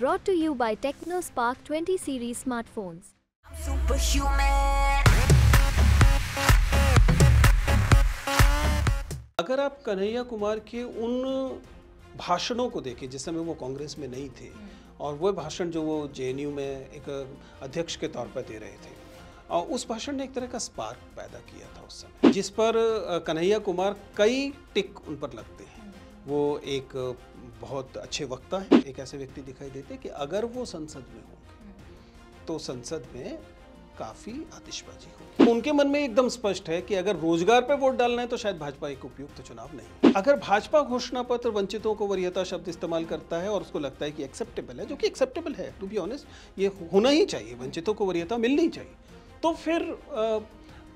brought to you by Spark 20 series smartphones. अगर आप कन्हैया कुमार के उन भाषणों को देखें जिस समय वो कांग्रेस में नहीं थे और वह भाषण जो वो जे में एक अध्यक्ष के तौर पर दे रहे थे और उस भाषण ने एक तरह का स्पार्क पैदा किया था उस समय जिस पर कन्हैया कुमार कई टिक उन पर लगते हैं वो एक बहुत अच्छे वक्ता हैं एक ऐसे व्यक्ति दिखाई देते कि अगर वो संसद में होंगे हम्म। तो संसद में काफ़ी आतिशबाजी होगी उनके मन में एकदम स्पष्ट है कि अगर रोजगार पर वोट डालना है तो शायद भाजपा एक उपयुक्त तो चुनाव नहीं अगर भाजपा घोषणा पत्र वंचितों को वरीयता शब्द इस्तेमाल करता है और उसको लगता है कि एक्सेप्टेबल है जो कि एक्सेप्टेबल है टू बी ऑनेस्ट ये होना ही चाहिए वंचितों को वरीयता मिलनी चाहिए तो फिर आ,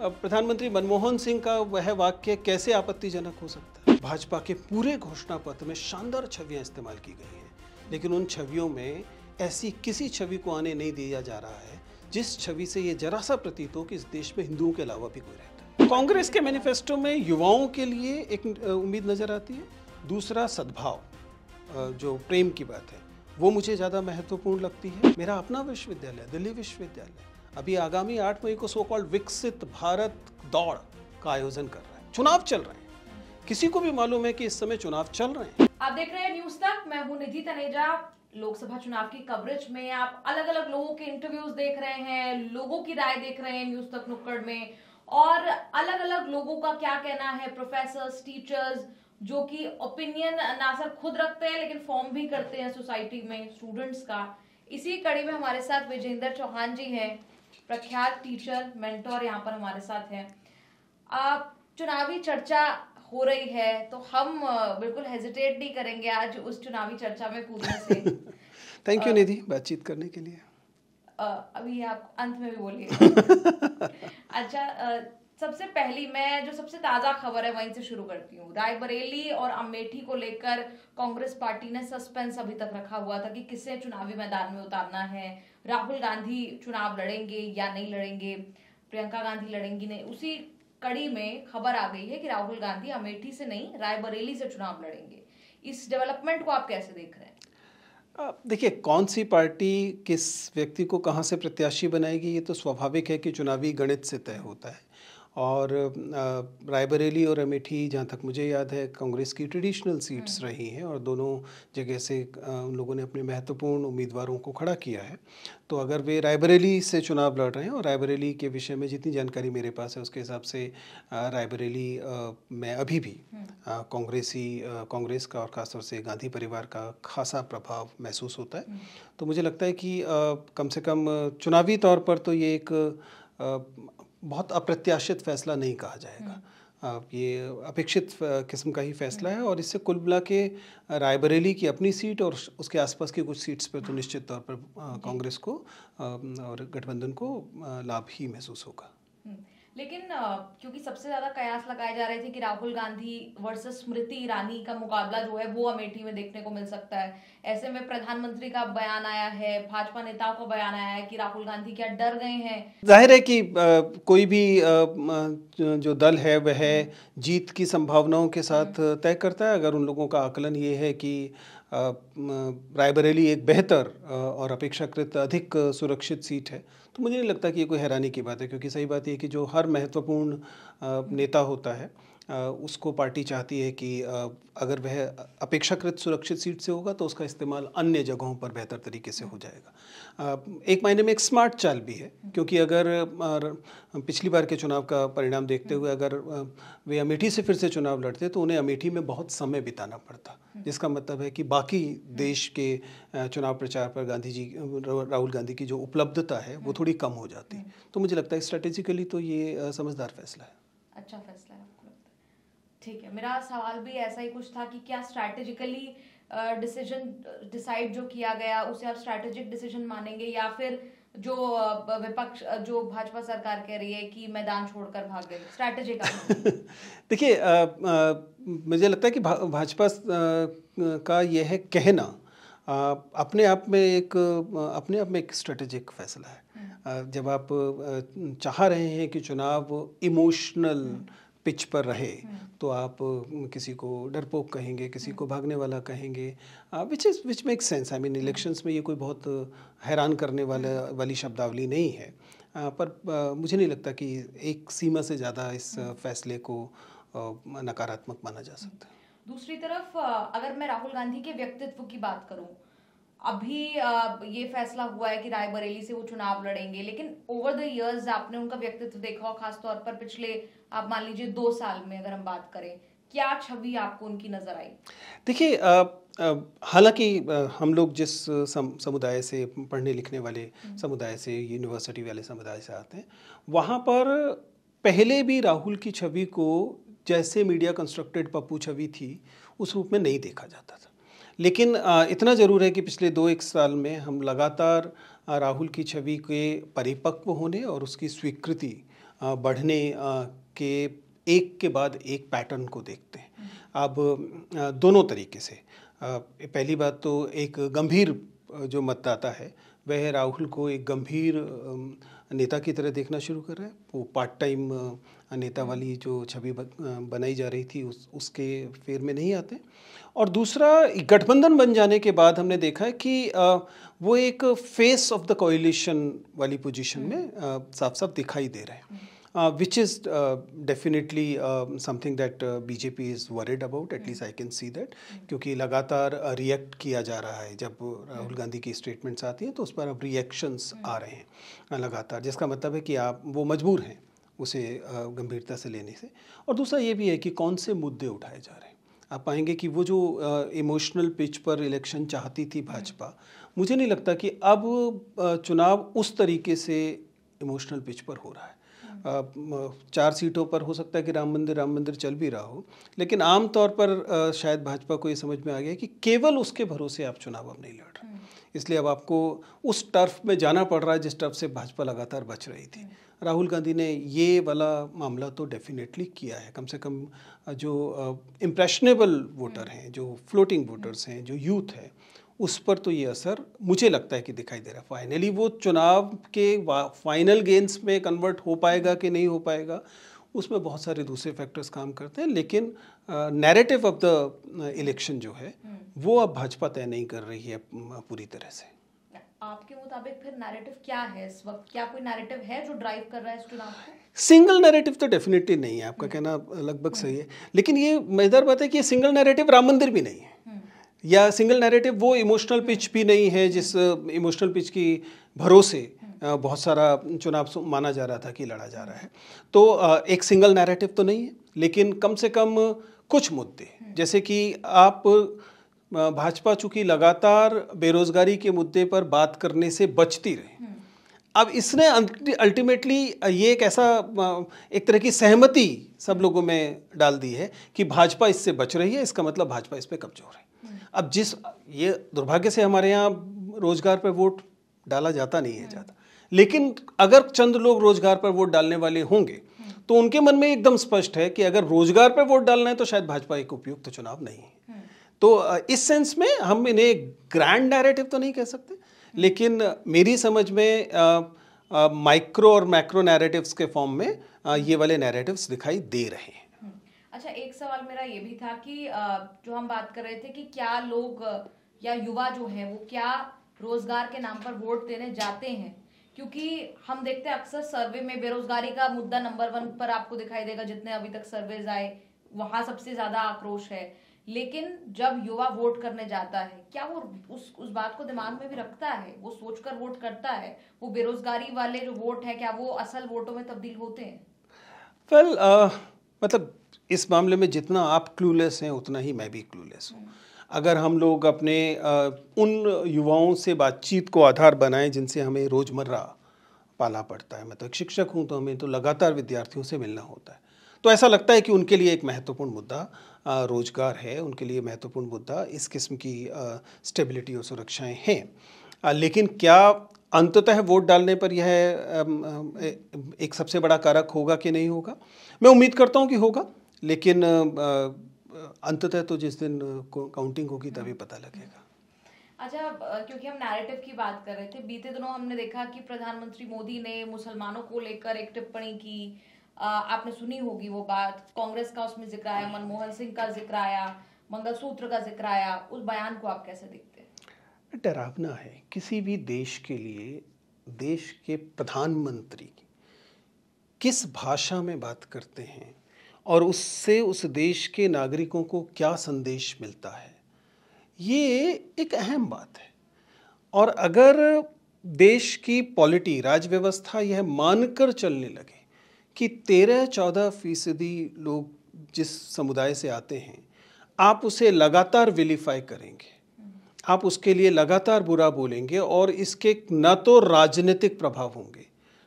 प्रधानमंत्री मनमोहन सिंह का वह वाक्य कैसे आपत्तिजनक हो सकता है भाजपा के पूरे घोषणा पत्र में शानदार छवियां इस्तेमाल की गई हैं लेकिन उन छवियों में ऐसी किसी छवि को आने नहीं दिया जा रहा है जिस छवि से ये जरा सा प्रतीत हो कि इस देश में हिंदुओं के अलावा भी कोई रहता है कांग्रेस के मैनिफेस्टो में युवाओं के लिए एक उम्मीद नज़र आती है दूसरा सद्भाव जो प्रेम की बात है वो मुझे ज़्यादा महत्वपूर्ण लगती है मेरा अपना विश्वविद्यालय दिल्ली विश्वविद्यालय अभी आगामी आठ मई को सो कॉल्ड विकसित भारत दौड़ का आयोजन कर रहा है चुनाव चल रहे हैं किसी को भी मालूम है कि इस समय चुनाव चल रहे हैं आप देख रहे हैं न्यूज तक मैं हूं निधि तनेजा लोकसभा चुनाव की कवरेज में आप अलग अलग लोगों के इंटरव्यूज देख रहे हैं लोगों की राय देख रहे हैं न्यूज तक नुक्कड़ में और अलग अलग लोगों का क्या कहना है प्रोफेसर टीचर्स जो कि ओपिनियन ना सिर्फ खुद रखते हैं लेकिन फॉर्म भी करते हैं सोसाइटी में स्टूडेंट्स का इसी कड़ी में हमारे साथ विजेंद्र चौहान जी हैं प्रख्यात टीचर मेंटोर यहाँ पर हमारे साथ हैं आप चुनावी चर्चा हो रही है तो हम बिल्कुल हेजिटेट नहीं करेंगे आज उस चुनावी चर्चा में कूदने से थैंक यू निधि बातचीत करने के लिए आ, अभी आप अंत में भी बोलिए अच्छा आ, सबसे पहली मैं जो सबसे ताजा खबर है वहीं से शुरू करती हूँ रायबरेली और अमेठी को लेकर कांग्रेस पार्टी ने सस्पेंस अभी तक रखा हुआ था कि किसे चुनावी मैदान में उतारना है राहुल गांधी चुनाव लड़ेंगे या नहीं लड़ेंगे प्रियंका गांधी लड़ेंगी नहीं उसी कड़ी में खबर आ गई है कि राहुल गांधी अमेठी से नहीं रायबरेली से चुनाव लड़ेंगे इस डेवलपमेंट को आप कैसे देख रहे हैं देखिए कौन सी पार्टी किस व्यक्ति को कहाँ से प्रत्याशी बनाएगी ये तो स्वाभाविक है कि चुनावी गणित से तय होता है और रायबरेली और अमेठी जहाँ तक मुझे याद है कांग्रेस की ट्रेडिशनल सीट्स हम्म। रही हैं और दोनों जगह से उन लोगों ने अपने महत्वपूर्ण उम्मीदवारों को खड़ा किया है तो अगर वे रायबरेली से चुनाव लड़ रहे हैं और रायबरेली के विषय में जितनी जानकारी मेरे पास है उसके हिसाब से रायबरेली में अभी भी हम्म। कांग्रेसी कांग्रेस का और ख़ासतौर से गांधी परिवार का खासा प्रभाव महसूस होता है हम्म। तो मुझे लगता है कि कम से कम चुनावी तौर पर तो ये एक बहुत अप्रत्याशित फैसला नहीं कहा जाएगा हम्म। ये अपेक्षित किस्म का ही फैसला है और इससे कुल मिला के रायबरेली की अपनी सीट और उसके आसपास की कुछ सीट्स पर तो निश्चित तौर पर कांग्रेस को और गठबंधन को लाभ ही महसूस होगा हम्म। लेकिन क्योंकि सबसे ज्यादा कयास लगाए जा रहे थे कि राहुल गांधी वर्सेस स्मृति ईरानी का मुकाबला जो है वो अमेठी में देखने को मिल सकता है ऐसे में प्रधानमंत्री का बयान आया है भाजपा नेताओं का बयान आया है कि राहुल गांधी क्या डर गए हैं जाहिर है कि कोई भी जो दल है वह जीत की संभावनाओं के साथ तय करता है अगर उन लोगों का आकलन ये है कि रायबरेली एक बेहतर और अपेक्षाकृत अधिक सुरक्षित सीट है तो मुझे नहीं लगता कि ये कोई हैरानी की बात है क्योंकि सही बात यह कि जो हर महत्वपूर्ण नेता होता है उसको पार्टी चाहती है कि अगर वह अपेक्षाकृत सुरक्षित सीट से होगा तो उसका इस्तेमाल अन्य जगहों पर बेहतर तरीके से हो जाएगा एक मायने में एक स्मार्ट चाल भी है क्योंकि अगर पिछली बार के चुनाव का परिणाम देखते हुए अगर वे अमेठी से फिर से चुनाव लड़ते तो उन्हें अमेठी में बहुत समय बिताना पड़ता जिसका मतलब है कि बाकी देश के चुनाव प्रचार पर गांधी जी राहुल गांधी की जो उपलब्धता है वो थोड़ी कम हो जाती तो मुझे लगता है स्ट्रेटेजिकली तो ये समझदार फैसला है अच्छा ठीक है मेरा सवाल भी ऐसा ही कुछ था कि क्या स्ट्रैटेजिकली डिसीजन डिसाइड जो किया गया उसे आप स्ट्रैटेजिक डिसीजन मानेंगे या फिर जो विपक्ष जो भाजपा सरकार कह रही है कि मैदान छोड़कर भाग गई स्ट्रैटेजिक देखिए मुझे लगता है कि भा, भाजपा का यह है कहना आ, अपने आप में एक अपने आप में एक स्ट्रेटेजिक फैसला है हम्म। जब आप चाह रहे हैं कि चुनाव इमोशनल पिच पर रहे हम्म। तो आप किसी को डरपोक कहेंगे किसी हम्म। को भागने वाला कहेंगे which is which make sense I mean elections में ये कोई बहुत हैरान करने वाला हम्म। वाली शब्दावली नहीं है आ, पर आ, मुझे नहीं लगता कि एक सीमा से ज़्यादा इस फैसले को नकारात्मक माना जा सकता है दूसरी तरफ अगर मैं राहुल गांधी के व्यक्तित्व की बात करूं अभी ये फैसला हुआ है कि रायबरेली से वो चुनाव लड़ेंगे लेकिन ओवर द इयर्स आपने उनका व्यक्तित्व देखा और खासतौर पर पिछले आप मान लीजिए दो साल में अगर हम बात करें क्या छवि आपको उनकी नजर आई देखिए हालांकि हम लोग जिस सम, समुदाय से पढ़ने लिखने वाले हम्म। समुदाय से यूनिवर्सिटी वाले समुदाय से आते हैं वहाँ पर पहले भी राहुल की छवि को जैसे मीडिया कंस्ट्रक्टेड पप्पू छवि थी उस रूप में नहीं देखा जाता था लेकिन इतना ज़रूर है कि पिछले दो एक साल में हम लगातार राहुल की छवि के परिपक्व होने और उसकी स्वीकृति बढ़ने के एक के बाद एक पैटर्न को देखते हैं हम्म। अब दोनों तरीके से पहली बात तो एक गंभीर जो मतदाता है वह राहुल को एक गंभीर नेता की तरह देखना शुरू कर रहा है वो पार्ट टाइम नेता वाली जो छवि बनाई जा रही थी उस उसके फेर में नहीं आते और दूसरा गठबंधन बन जाने के बाद हमने देखा है कि वो एक फेस ऑफ द कोयलिशन वाली पोजीशन में हम्म। साफ साफ दिखाई दे रहे हैं which is definitely something that BJP is worried about at least I can see that क्योंकि लगातार रिएक्ट किया जा रहा है जब राहुल हम्म। गांधी की स्टेटमेंट्स आती हैं तो उस पर अब रिएक्शंस हम्म। आ रहे हैं लगातार जिसका मतलब है कि आप वो मजबूर हैं उसे गंभीरता से लेने से और दूसरा ये भी है कि कौन से मुद्दे उठाए जा रहे हैं आप पाएंगे कि वो जो इमोशनल पिच पर इलेक्शन चाहती थी भाजपा मुझे नहीं लगता कि अब चुनाव उस तरीके से इमोशनल पिच पर हो रहा है चार सीटों पर हो सकता है कि राम मंदिर राम मंदिर चल भी रहा हो लेकिन आम तौर पर शायद भाजपा को ये समझ में आ गया कि केवल उसके भरोसे आप चुनाव अब नहीं लड़ रहे इसलिए अब आपको उस टर्फ में जाना पड़ रहा है जिस टर्फ से भाजपा लगातार बच रही थी राहुल गांधी ने ये वाला मामला तो डेफिनेटली किया है कम से कम जो इम्प्रेशनेबल वोटर हैं जो फ्लोटिंग वोटर्स हैं जो यूथ है उस पर तो ये असर मुझे लगता है कि दिखाई दे रहा है फाइनली वो चुनाव के फाइनल गेंस में कन्वर्ट हो पाएगा कि नहीं हो पाएगा उसमें बहुत सारे दूसरे फैक्टर्स काम करते हैं लेकिन नैरेटिव ऑफ द इलेक्शन जो है हम्म। वो अब भाजपा तय नहीं कर रही है पूरी तरह से आपके मुताबिक फिर नैरेटिव क्या है इस वक्त क्या कोई नैरेटिव है जो ड्राइव कर रहा है इस चुनाव को सिंगल नैरेटिव तो डेफिनेटली नहीं है आपका हम्म। कहना लगभग हम्म। सही है लेकिन ये मजेदार बात है कि ये सिंगल नैरेटिव राम मंदिर भी नहीं है या सिंगल नैरेटिव वो इमोशनल पिच भी नहीं है जिस इमोशनल पिच की भरोसे बहुत सारा चुनाव माना जा रहा था कि लड़ा जा रहा है तो एक सिंगल नैरेटिव तो नहीं है लेकिन कम से कम कुछ मुद्दे हम्म। जैसे कि आप भाजपा चूंकि लगातार बेरोजगारी के मुद्दे पर बात करने से बचती रही हम्म। अब इसने अल्टीमेटली ये एक ऐसा एक तरह की सहमति सब लोगों में डाल दी है कि भाजपा इससे बच रही है इसका मतलब भाजपा इस पर कमजोर है हम्म। अब जिस ये दुर्भाग्य से हमारे यहाँ रोजगार पर वोट डाला जाता नहीं है ज़्यादा लेकिन अगर चंद लोग रोजगार पर वोट डालने वाले होंगे तो उनके मन में एकदम स्पष्ट है कि अगर रोजगार पर वोट डालना है तो शायद भाजपा एक उपयुक्त चुनाव नहीं है हम्म। तो इस सेंस में हम इन्हें ग्रैंड नैरेटिव तो नहीं कह सकते हम्म। लेकिन मेरी समझ में माइक्रो और मैक्रो नैरेटिव्स के फॉर्म में आ, ये वाले नैरेटिव्स दिखाई दे रहे हैं हम्म। अच्छा एक सवाल मेरा ये भी था कि जो हम बात कर रहे थे कि क्या लोग या युवा जो है वो क्या रोजगार के नाम पर वोट देने जाते हैं क्योंकि हम देखते हैं अक्सर सर्वे में बेरोजगारी का मुद्दा नंबर वन पर आपको दिखाई देगा जितने अभी तक सर्वे आए वहां सबसे ज्यादा आक्रोश है लेकिन जब युवा वोट करने जाता है क्या वो उस उस बात को दिमाग में भी रखता है वो सोचकर वोट करता है वो बेरोजगारी वाले जो वोट है क्या वो असल वोटों में तब्दील होते हैं वेल well, uh, मतलब इस मामले में जितना आप क्लूलेस हैं उतना ही मैं भी क्लूलेस हूँ हम्म। अगर हम लोग अपने उन युवाओं से बातचीत को आधार बनाएं जिनसे हमें रोज़मर्रा पाला पड़ता है मैं तो एक शिक्षक हूँ तो हमें तो लगातार विद्यार्थियों से मिलना होता है तो ऐसा लगता है कि उनके लिए एक महत्वपूर्ण मुद्दा रोजगार है उनके लिए महत्वपूर्ण मुद्दा इस किस्म की स्टेबिलिटी और सुरक्षाएं हैं लेकिन क्या अंततः वोट डालने पर यह एक सबसे बड़ा कारक होगा कि नहीं होगा मैं उम्मीद करता हूँ कि होगा लेकिन अंततः तो जिस दिन काउंटिंग होगी तभी हम्म। पता लगेगा अच्छा क्योंकि हम नैरेटिव की बात कर रहे थे बीते दिनों हमने देखा कि प्रधानमंत्री मोदी ने मुसलमानों को लेकर एक टिप्पणी की आपने सुनी होगी वो बात कांग्रेस का उसमें जिक्र आया मनमोहन सिंह का जिक्र आया मंगलसूत्र का जिक्र आया उस बयान को आप कैसे देखते हैं डरावना है किसी भी देश के लिए देश के प्रधानमंत्री किस भाषा में बात करते हैं और उससे उस देश के नागरिकों को क्या संदेश मिलता है ये एक अहम बात है और अगर देश की पॉलिटी राज्य व्यवस्था यह मानकर चलने लगे कि तेरह चौदह फीसदी लोग जिस समुदाय से आते हैं आप उसे लगातार विलीफाई करेंगे आप उसके लिए लगातार बुरा बोलेंगे और इसके न तो राजनीतिक प्रभाव होंगे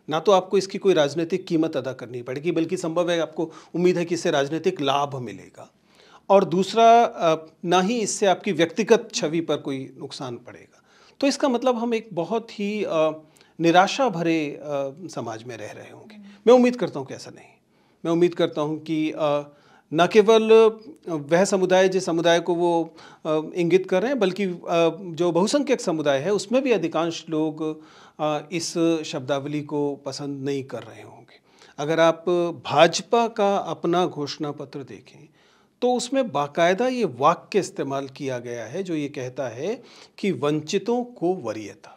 ना तो आपको इसकी कोई राजनीतिक कीमत अदा करनी पड़ेगी बल्कि संभव है आपको उम्मीद है कि इससे राजनीतिक लाभ मिलेगा और दूसरा ना ही इससे आपकी व्यक्तिगत छवि पर कोई नुकसान पड़ेगा तो इसका मतलब हम एक बहुत ही निराशा भरे समाज में रह रहे होंगे मैं उम्मीद करता हूँ कि ऐसा नहीं मैं उम्मीद करता हूँ कि न केवल वह समुदाय जिस समुदाय को वो इंगित कर रहे हैं बल्कि जो बहुसंख्यक समुदाय है उसमें भी अधिकांश लोग इस शब्दावली को पसंद नहीं कर रहे होंगे अगर आप भाजपा का अपना घोषणा पत्र देखें तो उसमें बाकायदा ये वाक्य इस्तेमाल किया गया है जो ये कहता है कि वंचितों को वरीयता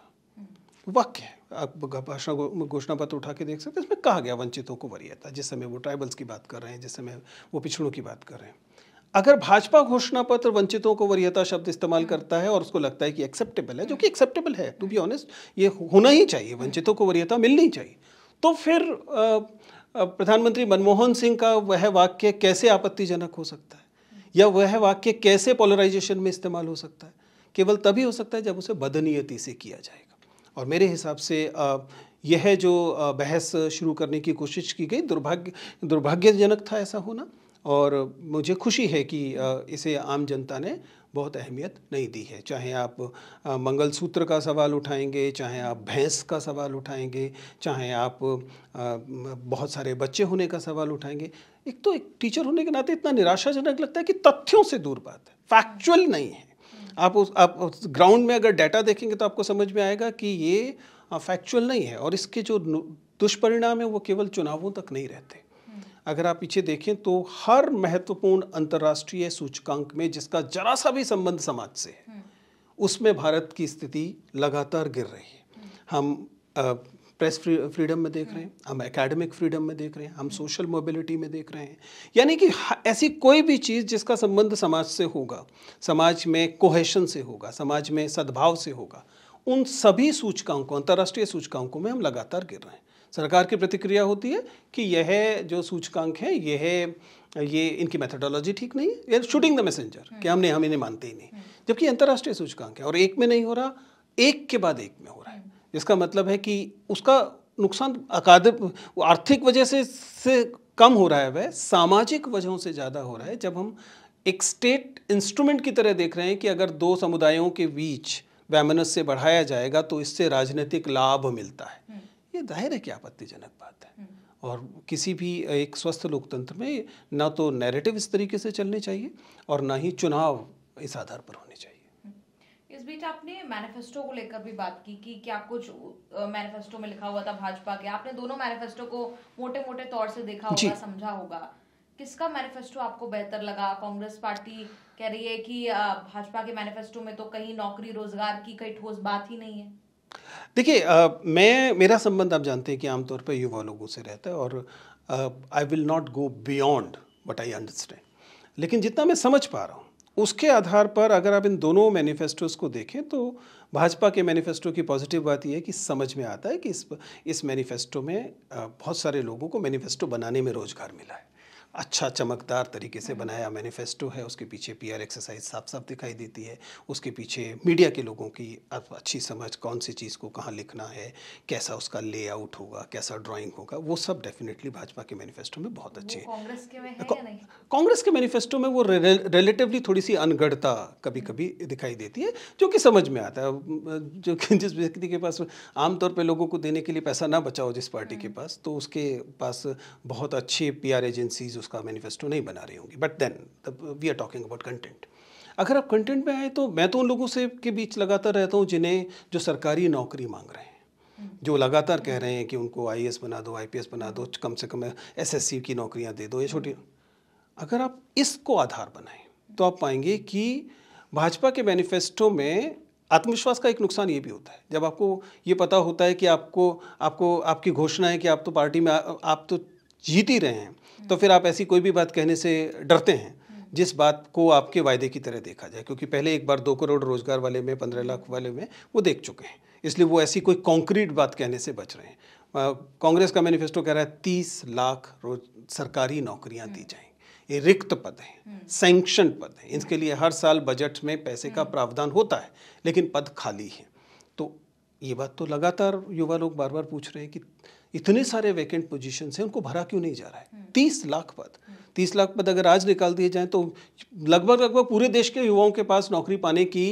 वाक्य है आप भाषा घोषणा पत्र उठा के देख सकते हैं इसमें कहा गया वंचितों को वरीयता जिस समय वो ट्राइबल्स की बात कर रहे हैं जिस समय वो पिछड़ों की बात कर रहे हैं अगर भाजपा घोषणा पत्र वंचितों को वरीयता शब्द इस्तेमाल करता है और उसको लगता है कि एक्सेप्टेबल है जो कि एक्सेप्टेबल है टू बी ऑनेस्ट ये होना ही चाहिए वंचितों को वरीयता मिलनी चाहिए तो फिर प्रधानमंत्री मनमोहन सिंह का वह वाक्य कैसे आपत्तिजनक हो सकता है या वह वाक्य कैसे पोलराइजेशन में इस्तेमाल हो सकता है केवल तभी हो सकता है जब उसे बदनीयती से किया जाएगा और मेरे हिसाब से यह जो बहस शुरू करने की कोशिश की गई दुर्भाग्य दुर्भाग्यजनक था ऐसा होना और मुझे खुशी है कि इसे आम जनता ने बहुत अहमियत नहीं दी है चाहे आप मंगलसूत्र का सवाल उठाएंगे चाहे आप भैंस का सवाल उठाएंगे चाहे आप बहुत सारे बच्चे होने का सवाल उठाएंगे एक तो एक टीचर होने के नाते इतना निराशाजनक लगता है कि तथ्यों से दूर बात है फैक्चुअल नहीं है आप उस आप उस ग्राउंड में अगर डाटा देखेंगे तो आपको समझ में आएगा कि ये फैक्चुअल नहीं है और इसके जो दुष्परिणाम है वो केवल चुनावों तक नहीं रहते अगर आप पीछे देखें तो हर महत्वपूर्ण अंतर्राष्ट्रीय सूचकांक में जिसका जरा सा भी संबंध समाज से है हम्म। उसमें भारत की स्थिति लगातार गिर रही है हम्म। हम आ, प्रेस फ्रीडम में देख रहे हैं हम्म। हम एकेडमिक फ्रीडम में देख रहे हैं हम सोशल मोबिलिटी में देख रहे हैं यानी कि ऐसी कोई भी चीज़ जिसका संबंध समाज से होगा समाज में कोहेशन से होगा समाज में सद्भाव से होगा उन सभी सूचकांकों अंतर्राष्ट्रीय सूचकांकों में हम लगातार गिर रहे हैं सरकार की प्रतिक्रिया होती है कि यह जो सूचकांक है यह ये इनकी मेथडोलॉजी ठीक नहीं है ये शूटिंग द मैसेंजर कि हमने हम इन्हें मानते ही नहीं जबकि अंतर्राष्ट्रीय सूचकांक है और एक में नहीं हो रहा एक के बाद एक में हो रहा है जिसका मतलब है कि उसका नुकसान अकादम आर्थिक वजह से से कम हो रहा है वह सामाजिक वजहों से ज़्यादा हो रहा है जब हम एक स्टेट इंस्ट्रूमेंट की तरह देख रहे हैं कि अगर दो समुदायों के बीच वैमनस से बढ़ाया जाएगा तो इससे राजनीतिक लाभ मिलता है ये जाहिर है कि आपत्तिजनक बात है हम्म। और किसी भी एक स्वस्थ लोकतंत्र में ना तो नैरेटिव इस तरीके से चलने चाहिए और ना ही चुनाव इस आधार पर होने चाहिए हम्म। इस बीच आपने मैनिफेस्टो को लेकर भी बात की कि क्या कुछ मैनिफेस्टो में लिखा हुआ था भाजपा के आपने दोनों मैनिफेस्टो को मोटे मोटे तौर से देखा होगा समझा होगा किसका मैनिफेस्टो आपको बेहतर लगा कांग्रेस पार्टी कह रही है कि भाजपा के मैनिफेस्टो में तो कहीं नौकरी रोजगार की कई ठोस बात ही नहीं है देखिए मैं मेरा संबंध आप जानते हैं कि आमतौर पर युवा लोगों से रहता है और I will not go beyond but I understand लेकिन जितना मैं समझ पा रहा हूँ उसके आधार पर अगर आप इन दोनों मैनिफेस्टोज़ को देखें तो भाजपा के मैनिफेस्टो की पॉजिटिव बात यह है कि समझ में आता है कि इस इस मैनिफेस्टो में बहुत सारे लोगों को मैनिफेस्टो बनाने में रोज़गार मिला है अच्छा चमकदार तरीके से बनाया मैनिफेस्टो है उसके पीछे पीआर एक्सरसाइज साफ साफ दिखाई देती है उसके पीछे मीडिया के लोगों की अब अच्छी समझ कौन सी चीज़ को कहाँ लिखना है कैसा उसका लेआउट होगा कैसा ड्राइंग होगा वो सब डेफिनेटली भाजपा के मैनिफेस्टो में बहुत अच्छे हैं कांग्रेस के मैनिफेस्टो में वो रिलेटिवली थोड़ी सी अनगढ़ता कभी कभी दिखाई देती है जो कि समझ में आता है जो कि जिस व्यक्ति के पास आमतौर पर लोगों को देने के लिए पैसा ना बचाओ जिस पार्टी के हम्म। पास तो उसके पास बहुत अच्छी पी एजेंसीज उसका मैनिफेस्टो नहीं बना रही होंगी but then we are talking about content अगर आप कंटेंट में आए तो मैं तो उन लोगों से के बीच लगातार रहता हूँ जिन्हें जो सरकारी नौकरी मांग रहे हैं हम्म। जो लगातार कह रहे हैं कि उनको आई बना दो आई बना दो कम से कम एस की नौकरियाँ दे दो ये छोटी अगर आप इसको आधार बनाएं तो आप पाएंगे कि भाजपा के मैनिफेस्टो में आत्मविश्वास का एक नुकसान ये भी होता है जब आपको ये पता होता है कि आपको आपको आपकी घोषणा है कि आप तो पार्टी में आ, आप तो जीत ही रहे हैं तो फिर आप ऐसी कोई भी बात कहने से डरते हैं जिस बात को आपके वायदे की तरह देखा जाए क्योंकि पहले एक बार दो करोड़ रोजगार वाले में पंद्रह लाख वाले में वो देख चुके हैं इसलिए वो ऐसी कोई कॉन्क्रीट बात कहने से बच रहे हैं कांग्रेस का मैनिफेस्टो कह रहा है तीस लाख रोज सरकारी नौकरियां दी जाएंगी ये रिक्त पद हैं सैंक्शन पद हैं इसके लिए हर साल बजट में पैसे का प्रावधान होता है लेकिन पद खाली है तो ये बात तो लगातार युवा लोग बार बार पूछ रहे हैं कि इतने सारे वैकेंट पोजीशन हैं उनको भरा क्यों नहीं जा रहा है तीस लाख पद तीस लाख पद अगर आज निकाल दिए जाएं तो लगभग लगभग पूरे देश के युवाओं के पास नौकरी पाने की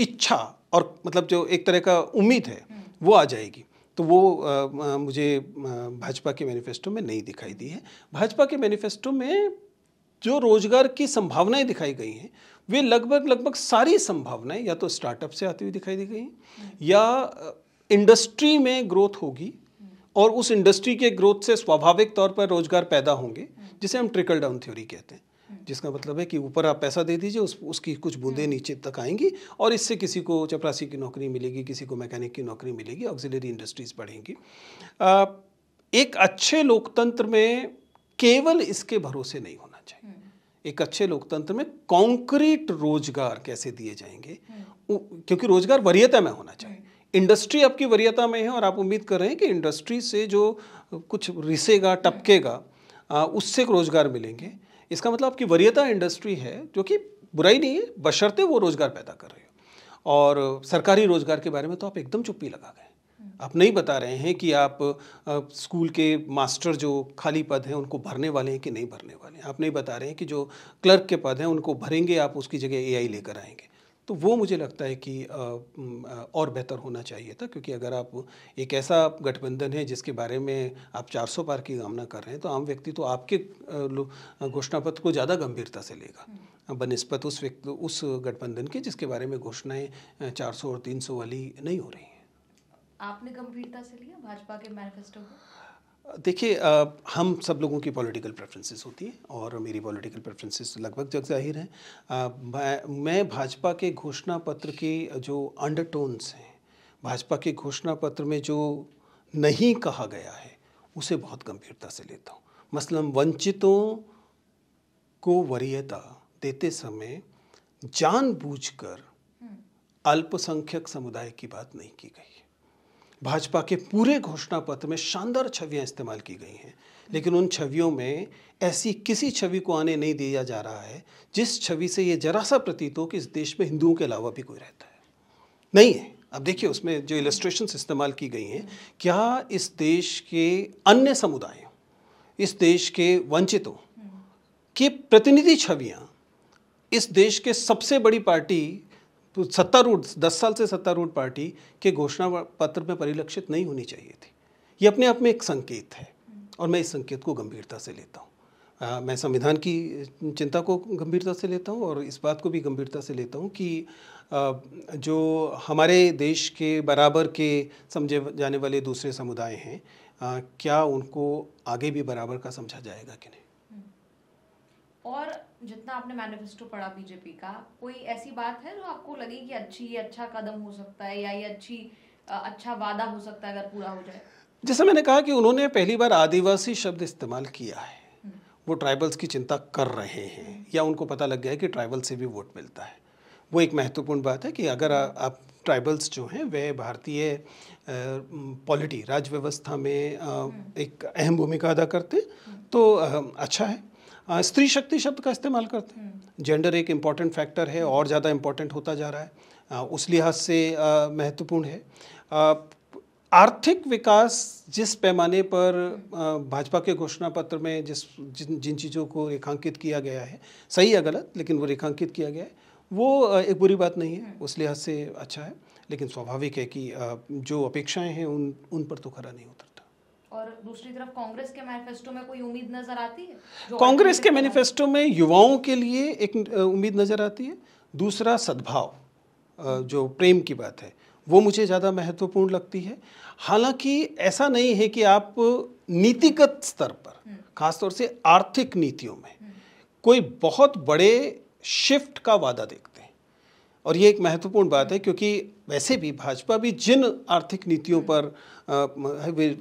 इच्छा और मतलब जो एक तरह का उम्मीद है वो आ जाएगी तो वो आ, मुझे भाजपा के मैनिफेस्टो में नहीं दिखाई दी है भाजपा के मैनिफेस्टो में जो रोजगार की संभावनाएं दिखाई गई हैं वे लगभग लगभग सारी संभावनाएं या तो स्टार्टअप से आती हुई दिखाई दी गई या इंडस्ट्री में ग्रोथ होगी और उस इंडस्ट्री के ग्रोथ से स्वाभाविक तौर पर रोजगार पैदा होंगे जिसे हम ट्रिकल डाउन थ्योरी कहते हैं जिसका मतलब है कि ऊपर आप पैसा दे दीजिए उस उसकी कुछ बूंदें नीचे तक आएंगी और इससे किसी को चपरासी की नौकरी मिलेगी किसी को मैकेनिक की नौकरी मिलेगी ऑक्सिलरी इंडस्ट्रीज बढ़ेंगी एक अच्छे लोकतंत्र में केवल इसके भरोसे नहीं होना चाहिए एक अच्छे लोकतंत्र में कॉन्क्रीट रोजगार कैसे दिए जाएंगे क्योंकि रोजगार वरीयता में होना इंडस्ट्री आपकी वरीयता में है और आप उम्मीद कर रहे हैं कि इंडस्ट्री से जो कुछ रिसेगा टपकेगा उससे रोज़गार मिलेंगे इसका मतलब आपकी वरीयता इंडस्ट्री है जो कि बुराई नहीं है बशर्ते वो रोज़गार पैदा कर रहे हो और सरकारी रोज़गार के बारे में तो आप एकदम चुप्पी लगा गए आप नहीं बता रहे हैं कि आप स्कूल के मास्टर जो खाली पद हैं उनको भरने वाले हैं कि नहीं भरने वाले हैं आप नहीं बता रहे हैं कि जो क्लर्क के पद हैं उनको भरेंगे आप उसकी जगह एआई लेकर आएंगे तो वो मुझे लगता है कि और बेहतर होना चाहिए था क्योंकि अगर आप एक ऐसा गठबंधन है जिसके बारे में आप 400 पार की कामना कर रहे हैं तो आम व्यक्ति तो आपके घोषणा पत्र को ज़्यादा गंभीरता से लेगा बनस्पत उस व्यक्ति उस गठबंधन के जिसके बारे में घोषणाएँ 400 और 300 वाली नहीं हो रही हैं आपने गंभीरता से लिया भाजपा के मैनिफेस्टो को देखिए हम सब लोगों की पॉलिटिकल प्रेफरेंसेस होती हैं और मेरी पॉलिटिकल प्रेफरेंसेस लगभग जग जाहिर हैं मैं, मैं भाजपा के घोषणा पत्र के जो अंडरटोन्स हैं भाजपा के घोषणा पत्र में जो नहीं कहा गया है उसे बहुत गंभीरता से लेता हूँ मसलन वंचितों को वरीयता देते समय जानबूझकर हम्म। अल्पसंख्यक समुदाय की बात नहीं की गई भाजपा के पूरे घोषणा पत्र में शानदार छवियां इस्तेमाल की गई हैं लेकिन उन छवियों में ऐसी किसी छवि को आने नहीं दिया जा रहा है जिस छवि से ये जरा सा प्रतीत हो कि इस देश में हिंदुओं के अलावा भी कोई रहता है नहीं है अब देखिए उसमें जो इलस्ट्रेशन इस्तेमाल की गई हैं क्या इस देश के अन्य समुदायों इस देश के वंचितों की प्रतिनिधि छवियाँ इस देश के सबसे बड़ी पार्टी तो सत्तारूढ़ दस साल से सत्तारूढ़ पार्टी के घोषणा पत्र में परिलक्षित नहीं होनी चाहिए थी ये अपने आप में एक संकेत है और मैं इस संकेत को गंभीरता से लेता हूँ मैं संविधान की चिंता को गंभीरता से लेता हूँ और इस बात को भी गंभीरता से लेता हूँ कि आ, जो हमारे देश के बराबर के समझे जाने वाले दूसरे समुदाय हैं आ, क्या उनको आगे भी बराबर का समझा जाएगा कि नहीं और जितना आपने मैनिफेस्टो पढ़ा बीजेपी का कोई ऐसी बात है जो आपको लगी कि अच्छी ये अच्छा कदम हो सकता है या ये अच्छी अच्छा वादा हो सकता है अगर पूरा हो जाए जैसे मैंने कहा कि उन्होंने पहली बार आदिवासी शब्द इस्तेमाल किया है हम्म। वो ट्राइबल्स की चिंता कर रहे हैं हम्म। या उनको पता लग गया है कि ट्राइबल से भी वोट मिलता है वो एक महत्वपूर्ण बात है कि अगर आ, हम्म। आप ट्राइबल्स जो हैं वे भारतीय पॉलिटी राज्य व्यवस्था में आ, एक अहम भूमिका अदा करते तो आ, अच्छा है स्त्री शक्ति शब्द का इस्तेमाल करते हैं जेंडर एक इम्पॉर्टेंट फैक्टर है और ज़्यादा इम्पॉर्टेंट होता जा रहा है उस लिहाज से महत्वपूर्ण है आर्थिक विकास जिस पैमाने पर भाजपा के घोषणा पत्र में जिस जिन जिन चीज़ों को रेखांकित किया गया है सही या गलत लेकिन वो रेखांकित किया गया है वो एक बुरी बात नहीं है उस लिहाज से अच्छा है लेकिन स्वाभाविक है कि जो अपेक्षाएं हैं उन उन पर तो खरा नहीं उतरता और दूसरी तरफ कांग्रेस के मैनिफेस्टो में कोई उम्मीद नजर आती है कांग्रेस के मैनिफेस्टो में युवाओं के लिए एक उम्मीद नजर आती है दूसरा सद्भाव जो प्रेम की बात है वो मुझे ज़्यादा महत्वपूर्ण लगती है हालांकि ऐसा नहीं है कि आप नीतिगत स्तर पर हम्म। खासतौर से आर्थिक नीतियों में कोई बहुत बड़े शिफ्ट का वादा देखते और ये एक महत्वपूर्ण बात है क्योंकि वैसे भी भाजपा भी जिन आर्थिक नीतियों पर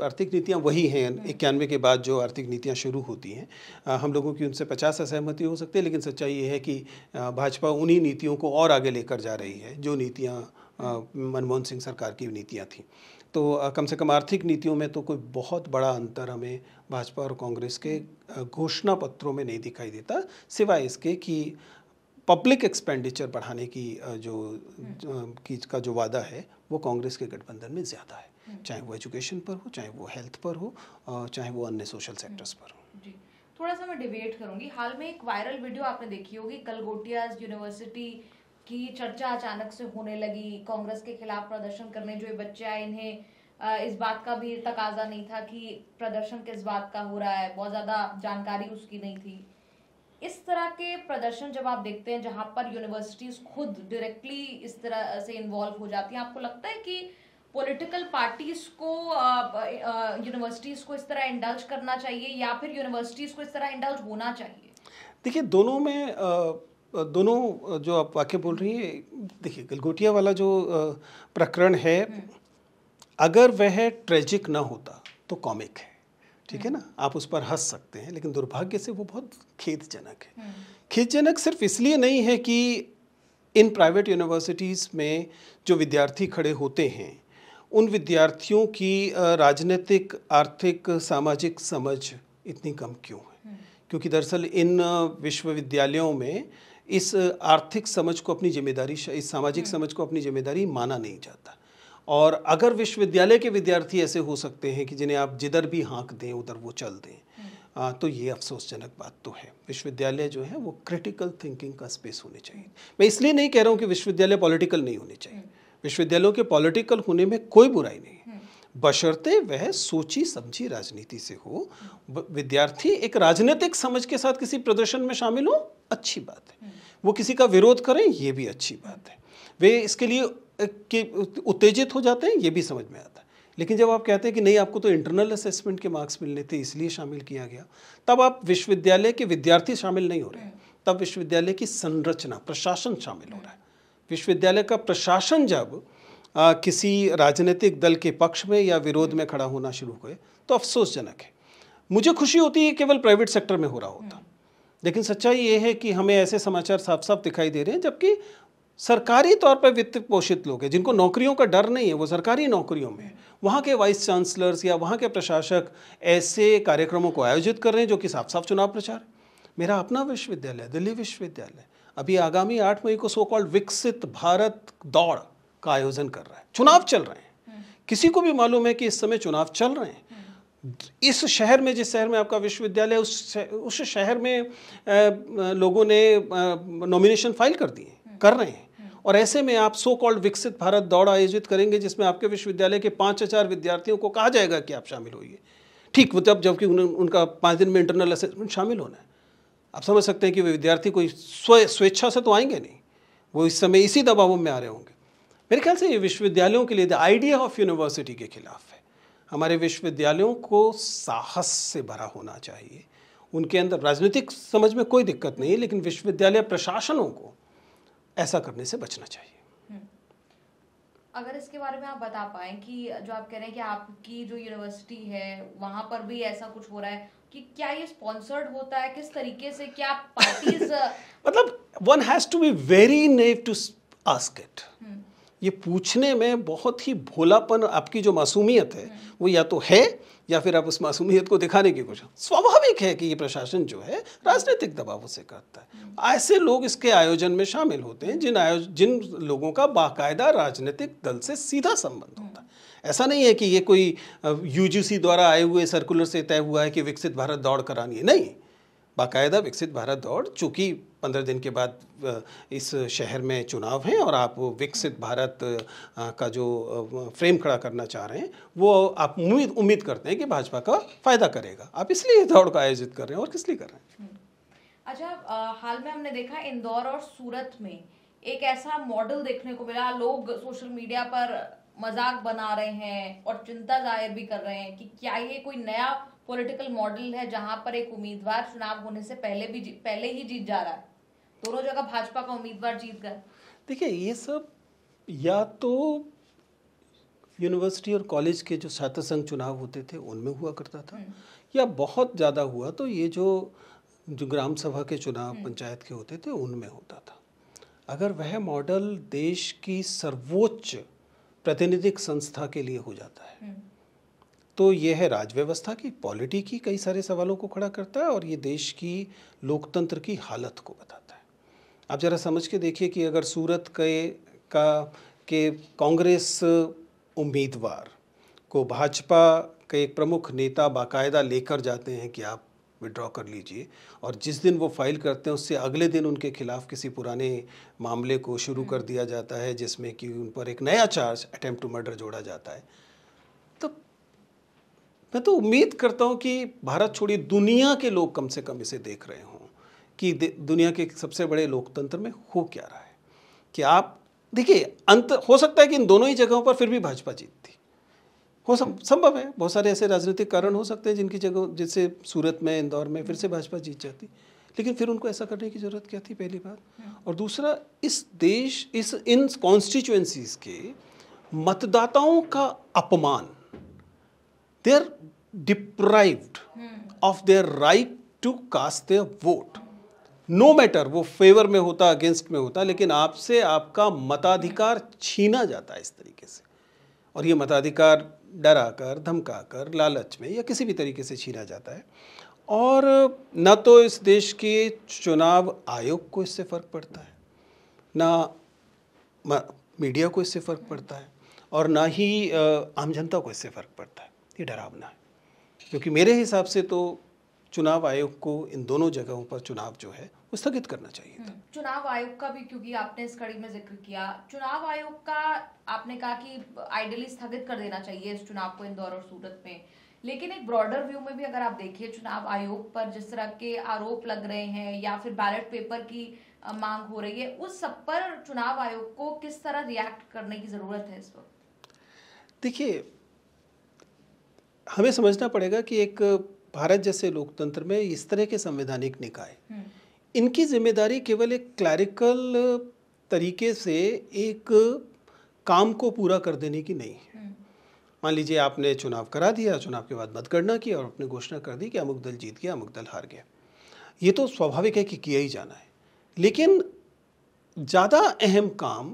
आर्थिक नीतियां वही हैं हम्म। इक्यानवे के बाद जो आर्थिक नीतियां शुरू होती हैं हम लोगों की उनसे पचास असहमति हो सकती है लेकिन सच्चाई ये है कि भाजपा उन्हीं नीतियों को और आगे लेकर जा रही है जो नीतियाँ मनमोहन सिंह सरकार की नीतियाँ थीं तो कम से कम आर्थिक नीतियों में तो कोई बहुत बड़ा अंतर हमें भाजपा और कांग्रेस के घोषणा पत्रों में नहीं दिखाई देता सिवाय इसके कि पब्लिक एक्सपेंडिचर बढ़ाने की जो की का जो वादा है वो कांग्रेस के गठबंधन में ज़्यादा है हम्म। चाहे वो एजुकेशन पर हो चाहे वो हेल्थ पर हो चाहे वो अन्य सोशल सेक्टर्स हम्म। पर हो थोड़ा सा मैं डिबेट करूंगी हाल में एक वायरल वीडियो आपने देखी होगी कलगोटिया यूनिवर्सिटी की चर्चा अचानक से होने लगी कांग्रेस के खिलाफ प्रदर्शन करने जो बच्चे आए इन्हें इस बात का भी तकाजा नहीं था कि प्रदर्शन किस बात का हो रहा है बहुत ज़्यादा जानकारी उसकी नहीं थी इस तरह के प्रदर्शन जब आप देखते हैं जहां पर यूनिवर्सिटीज खुद डायरेक्टली इस तरह से इन्वॉल्व हो जाती हैं आपको लगता है कि पॉलिटिकल पार्टीज को यूनिवर्सिटीज को इस तरह इंडल्ज करना चाहिए या फिर यूनिवर्सिटीज को इस तरह इंडल्ज होना चाहिए देखिए दोनों में दोनों जो आप वाक्य बोल रही हैं देखिए गलगोटिया वाला जो प्रकरण है हम्म। अगर वह ट्रेजिक ना होता तो कॉमिक है ठीक है ना आप उस पर हंस सकते हैं लेकिन दुर्भाग्य से वो बहुत खेदजनक है हम्म। खेदजनक सिर्फ इसलिए नहीं है कि इन प्राइवेट यूनिवर्सिटीज़ में जो विद्यार्थी खड़े होते हैं उन विद्यार्थियों की राजनीतिक आर्थिक सामाजिक समझ इतनी कम क्यों है हम्म। क्योंकि दरअसल इन विश्वविद्यालयों में इस आर्थिक समझ को अपनी जिम्मेदारी इस सामाजिक हम्म। समझ को अपनी जिम्मेदारी माना नहीं जाता और अगर विश्वविद्यालय के विद्यार्थी ऐसे हो सकते हैं कि जिन्हें आप जिधर भी हाँक दें उधर वो चल दें हम्म। आ, तो ये अफसोसजनक बात तो है विश्वविद्यालय जो है वो क्रिटिकल थिंकिंग का स्पेस होने चाहिए मैं इसलिए नहीं कह रहा हूँ कि विश्वविद्यालय पॉलिटिकल नहीं होने चाहिए हम्म। विश्वविद्यालयों के पॉलिटिकल होने में कोई बुराई नहीं हम्म। बशर्ते वह सोची समझी राजनीति से हो विद्यार्थी एक राजनीतिक समझ के साथ किसी प्रदर्शन में शामिल हो अच्छी बात है वो किसी का विरोध करें ये भी अच्छी बात है वे इसके लिए के उत्तेजित हो जाते हैं ये भी समझ में आता है लेकिन जब आप कहते हैं कि नहीं आपको तो इंटरनल असेसमेंट के मार्क्स मिलने थे इसलिए शामिल किया गया तब आप विश्वविद्यालय के विद्यार्थी शामिल नहीं हो रहे तब विश्वविद्यालय की संरचना प्रशासन शामिल हो रहा है विश्वविद्यालय का प्रशासन जब आ, किसी राजनीतिक दल के पक्ष में या विरोध में खड़ा होना शुरू हुए तो अफसोसजनक है मुझे खुशी होती है केवल प्राइवेट सेक्टर में हो रहा होता लेकिन सच्चाई ये है कि हमें ऐसे समाचार साफ साफ दिखाई दे रहे हैं जबकि सरकारी तौर पर वित्त पोषित लोग हैं जिनको नौकरियों का डर नहीं है वो सरकारी नौकरियों में वहाँ के वाइस चांसलर्स या वहाँ के प्रशासक ऐसे कार्यक्रमों को आयोजित कर रहे हैं जो कि साफ साफ चुनाव प्रचार मेरा अपना विश्वविद्यालय दिल्ली विश्वविद्यालय अभी आगामी आठ मई को सो कॉल्ड विकसित भारत दौड़ का आयोजन कर रहा है चुनाव चल रहे हैं किसी को भी मालूम है कि इस समय चुनाव चल रहे हैं इस शहर में जिस शहर में आपका विश्वविद्यालय उस उस शहर में लोगों ने नॉमिनेशन फाइल कर दिए कर रहे हैं और ऐसे में आप सो कॉल्ड विकसित भारत दौड़ आयोजित करेंगे जिसमें आपके विश्वविद्यालय के पाँच हज़ार विद्यार्थियों को कहा जाएगा कि आप शामिल होइए ठीक वो तब जबकि उनका पाँच दिन में इंटरनल असेसमेंट शामिल होना है आप समझ सकते हैं कि वे विद्यार्थी कोई स्व स्वेच्छा से तो आएंगे नहीं वो इस समय इसी दबावों में आ रहे होंगे मेरे ख्याल से ये विश्वविद्यालयों के लिए द आइडिया ऑफ यूनिवर्सिटी के खिलाफ है हमारे विश्वविद्यालयों को साहस से भरा होना चाहिए उनके अंदर राजनीतिक समझ में कोई दिक्कत नहीं है लेकिन विश्वविद्यालय प्रशासनों को ऐसा करने से बचना चाहिए हम्म। अगर इसके बारे में आप बता पाए कि जो आप कह रहे हैं कि आपकी जो यूनिवर्सिटी है वहां पर भी ऐसा कुछ हो रहा है कि क्या ये स्पॉन्सर्ड होता है किस तरीके से क्या पार्टीज मतलब one has to be very naive to ask it ये पूछने में बहुत ही भोलापन आपकी जो मासूमियत है हम्म। वो या तो है या फिर आप उस मासूमियत को दिखाने की कोशिश स्वाभाविक है कि ये प्रशासन जो है राजनीतिक दबावों से करता है ऐसे लोग इसके आयोजन में शामिल होते हैं जिन आयोज जिन लोगों का बाकायदा राजनीतिक दल से सीधा संबंध होता है ऐसा नहीं है कि ये कोई यूजीसी द्वारा आए हुए सर्कुलर से तय हुआ है कि विकसित भारत दौड़ करानी है नहीं बाकायदा विकसित भारत दौड़ चूँकि पंद्रह दिन के बाद इस शहर में चुनाव हैं और आप विकसित भारत का जो फ्रेम खड़ा करना चाह रहे हैं वो आप उम्मीद उम्मीद करते हैं कि भाजपा का फायदा करेगा आप इसलिए दौड़ का आयोजित कर रहे हैं और किस लिए कर रहे हैं हम्म। अच्छा हाल में हमने देखा इंदौर और सूरत में एक ऐसा मॉडल देखने को मिला लोग सोशल मीडिया पर मजाक बना रहे हैं और चिंता जाहिर भी कर रहे हैं कि क्या ये कोई नया पॉलिटिकल मॉडल है जहां पर एक उम्मीदवार चुनाव होने से पहले भी पहले ही जीत जा रहा है दोनों जगह भाजपा का उम्मीदवार जीत गए देखिए ये सब या तो यूनिवर्सिटी और कॉलेज के जो छात्र संघ चुनाव होते थे उनमें हुआ करता था हम्म। या बहुत ज़्यादा हुआ तो ये जो जो ग्राम सभा के चुनाव हम्म। पंचायत के होते थे उनमें होता था अगर वह मॉडल देश की सर्वोच्च प्रतिनिधिक संस्था के लिए हो जाता है हम्म। तो ये है राज्य व्यवस्था की पॉलिटी की कई सारे सवालों को खड़ा करता है और ये देश की लोकतंत्र की हालत को बताता है आप ज़रा समझ के देखिए कि अगर सूरत के का के कांग्रेस उम्मीदवार को भाजपा के एक प्रमुख नेता बाकायदा लेकर जाते हैं कि आप विड्रॉ कर लीजिए और जिस दिन वो फाइल करते हैं उससे अगले दिन उनके खिलाफ किसी पुराने मामले को शुरू कर हम्म। दिया जाता है जिसमें कि उन पर एक नया चार्ज अटैम्प्ट टू मर्डर जोड़ा जाता है मैं तो उम्मीद करता हूँ कि भारत छोड़िए दुनिया के लोग कम से कम इसे देख रहे हों कि दुनिया के सबसे बड़े लोकतंत्र में हो क्या रहा है कि आप देखिए अंत हो सकता है कि इन दोनों ही जगहों पर फिर भी भाजपा जीतती हो संभव है बहुत सारे ऐसे राजनीतिक कारण हो सकते हैं जिनकी जगह जैसे सूरत में इंदौर में फिर से भाजपा जीत जाती लेकिन फिर उनको ऐसा करने की ज़रूरत क्या थी पहली बात हम्म। और दूसरा इस देश इस इन कॉन्स्टिट्यूएंसीज के मतदाताओं का अपमान they are deprived hmm. of their right to cast their vote. No no matter वो फेवर में होता अगेंस्ट में होता लेकिन आपसे आपका मताधिकार छीना जाता है इस तरीके से और ये मताधिकार डरा कर धमका कर लालच में या किसी भी तरीके से छीना जाता है और न तो इस देश के चुनाव आयोग को इससे फ़र्क पड़ता है ना मीडिया को इससे फ़र्क पड़ता है और ना ही आम जनता को इससे फ़र्क पड़ता है ये डरावना है क्योंकि मेरे हिसाब से तो चुनाव आयोग को इन दोनों जगहों पर चुनाव जो है वो स्थगित करना चाहिए था हम्म, चुनाव आयोग का भी क्योंकि आपने इस कड़ी में जिक्र किया चुनाव आयोग का आपने कहा कि आइडियली स्थगित कर देना चाहिए इस चुनाव को इंदौर और सूरत में लेकिन एक ब्रॉडर व्यू में भी अगर आप देखिए चुनाव आयोग पर जिस तरह के आरोप लग रहे हैं या फिर बैलेट पेपर की मांग हो रही है उस सब पर चुनाव आयोग को किस तरह रिएक्ट करने की जरूरत है इस वक्त देखिए हमें समझना पड़ेगा कि एक भारत जैसे लोकतंत्र में इस तरह के संवैधानिक निकाय हम्म। इनकी जिम्मेदारी केवल एक क्लैरिकल तरीके से एक काम को पूरा कर देने की नहीं है हम्म। मान लीजिए आपने चुनाव करा दिया चुनाव के बाद मतगणना की और अपने घोषणा कर दी कि अमुक दल जीत गया अमुक दल हार गया ये तो स्वाभाविक है कि किया ही जाना है लेकिन ज़्यादा अहम काम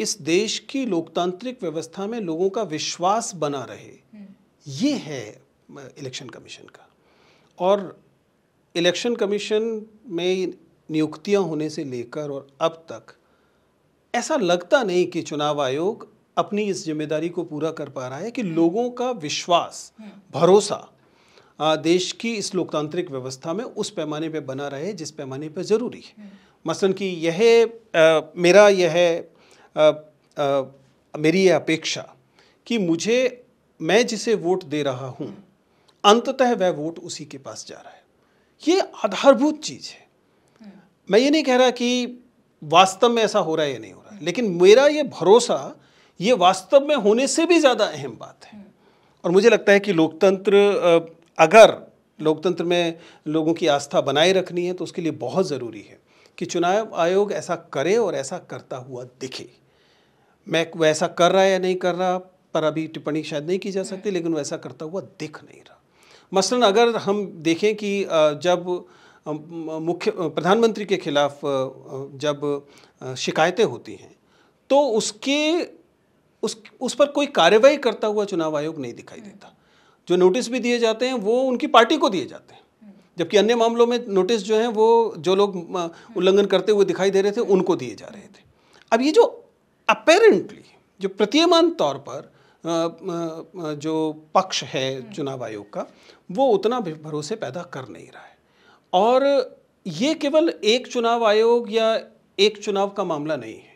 इस देश की लोकतांत्रिक व्यवस्था में लोगों का विश्वास बना रहे हम्म। ये है इलेक्शन कमीशन का और इलेक्शन कमीशन में नियुक्तियां होने से लेकर और अब तक ऐसा लगता नहीं कि चुनाव आयोग अपनी इस जिम्मेदारी को पूरा कर पा रहा है कि लोगों का विश्वास भरोसा देश की इस लोकतांत्रिक व्यवस्था में उस पैमाने पर बना रहे जिस पैमाने पर ज़रूरी है मसलन कि यह मेरा यह मेरी यह अपेक्षा कि मुझे मैं जिसे वोट दे रहा हूँ अंततः वह वोट उसी के पास जा रहा है ये आधारभूत चीज़ है मैं ये नहीं कह रहा कि वास्तव में ऐसा हो रहा है या नहीं हो रहा है लेकिन मेरा ये भरोसा ये वास्तव में होने से भी ज़्यादा अहम बात है और मुझे लगता है कि लोकतंत्र अगर लोकतंत्र में लोगों की आस्था बनाए रखनी है तो उसके लिए बहुत ज़रूरी है कि चुनाव आयोग ऐसा करे और ऐसा करता हुआ दिखे मैं वैसा कर रहा है या नहीं कर रहा पर अभी टिप्पणी शायद नहीं की जा सकती लेकिन वैसा करता हुआ दिख नहीं रहा मसलन अगर हम देखें कि जब मुख्य प्रधानमंत्री के खिलाफ जब शिकायतें होती हैं तो उसके उस उस पर कोई कार्रवाई करता हुआ चुनाव आयोग नहीं दिखाई हम्म। देता जो नोटिस भी दिए जाते हैं वो उनकी पार्टी को दिए जाते हैं हम्म। जबकि अन्य मामलों में नोटिस जो हैं वो जो लोग हम्म। उल्लंघन करते हुए दिखाई दे रहे थे उनको दिए जा रहे थे अब ये जो अपेरेंटली जो प्रतीयमान तौर पर जो पक्ष है चुनाव आयोग का वो उतना भरोसे पैदा कर नहीं रहा है और ये केवल एक चुनाव आयोग या एक चुनाव का मामला नहीं है